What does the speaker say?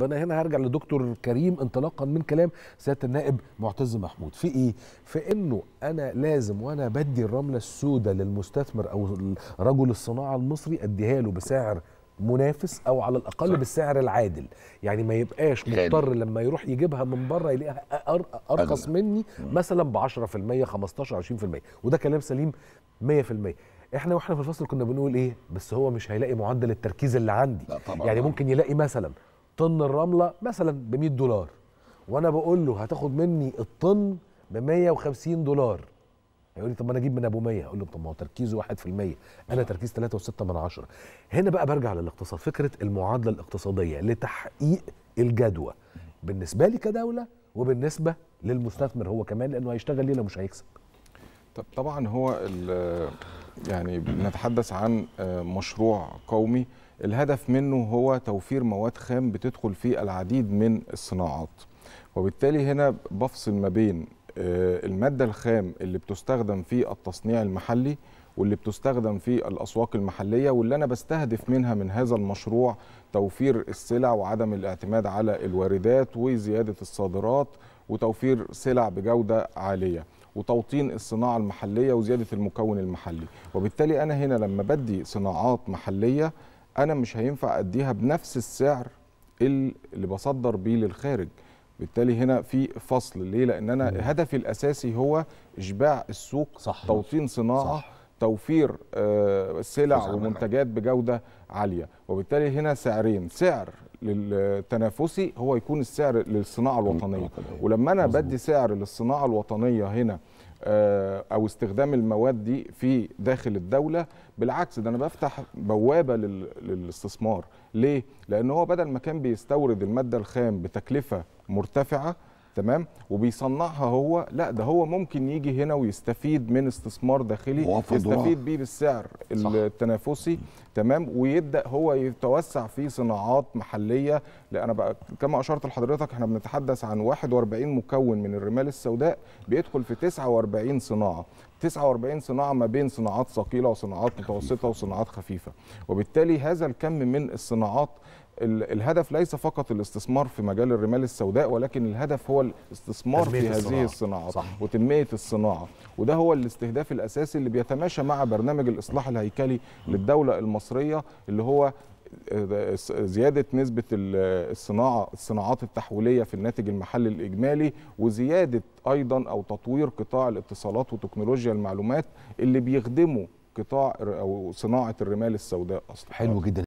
فانا هنا هرجع لدكتور كريم انطلاقا من كلام سياده النائب معتز محمود في ايه في انه انا لازم وانا بدي الرمله السوداء للمستثمر او رجل الصناعه المصري اديها له بسعر منافس او على الاقل صح. بالسعر العادل يعني ما يبقاش مضطر لما يروح يجيبها من بره يلاقيها ارخص مني مثلا ب 10% 15 20% وده كلام سليم 100% احنا واحنا في الفصل كنا بنقول ايه بس هو مش هيلاقي معدل التركيز اللي عندي لا طبعا يعني ممكن يلاقي مثلا طن الرمله مثلا ب 100 دولار وانا بقول له هتاخد مني الطن ب 150 دولار هيقول لي طب ما انا اجيب من ابو 100 اقول له طب ما هو تركيزه 1% انا تركيز 3.6 هنا بقى برجع للاقتصاد فكره المعادله الاقتصاديه لتحقيق الجدوى بالنسبه لي كدوله وبالنسبه للمستثمر هو كمان لانه هيشتغل ليه لو مش هيكسب طب طبعا هو يعني بنتحدث عن مشروع قومي الهدف منه هو توفير مواد خام بتدخل في العديد من الصناعات وبالتالي هنا بفصل ما بين آه، المادة الخام اللي بتستخدم في التصنيع المحلي واللي بتستخدم في الأسواق المحلية واللي أنا بستهدف منها من هذا المشروع توفير السلع وعدم الاعتماد على الواردات وزيادة الصادرات وتوفير سلع بجودة عالية وتوطين الصناعة المحلية وزيادة المكون المحلي وبالتالي أنا هنا لما بدي صناعات محلية انا مش هينفع اديها بنفس السعر اللي بصدر بيه للخارج بالتالي هنا في فصل ليه لان انا مم. هدفي الاساسي هو اشباع السوق صح توطين صناعه صح. توفير آه، سلع ومنتجات بجوده عاليه وبالتالي هنا سعرين سعر للتنافسي هو يكون السعر للصناعه الوطنيه ولما انا بدي سعر للصناعه الوطنيه هنا آه، او استخدام المواد دي في داخل الدوله بالعكس ده انا بفتح بوابه للاستثمار ليه لان هو بدل ما كان بيستورد الماده الخام بتكلفه مرتفعه تمام وبيصنعها هو لا ده هو ممكن يجي هنا ويستفيد من استثمار داخلي يستفيد بيه بالسعر صح. التنافسي تمام ويبدا هو يتوسع في صناعات محليه لان بقى كما اشرت لحضرتك احنا بنتحدث عن 41 مكون من الرمال السوداء بيدخل في 49 صناعه 49 صناعه ما بين صناعات ثقيله وصناعات متوسطه وصناعات خفيفه وبالتالي هذا الكم من الصناعات الهدف ليس فقط الاستثمار في مجال الرمال السوداء ولكن الهدف هو الاستثمار في هذه الصناعة, الصناعة صح. وتنمية الصناعة وده هو الاستهداف الأساسي اللي بيتماشى مع برنامج الإصلاح الهيكلي للدولة المصرية اللي هو آه، زياده نسبه الصناعه الصناعات التحويليه في الناتج المحلي الاجمالي وزياده ايضا او تطوير قطاع الاتصالات وتكنولوجيا المعلومات اللي بيخدموا قطاع او صناعه الرمال السوداء اصلا حلو جدا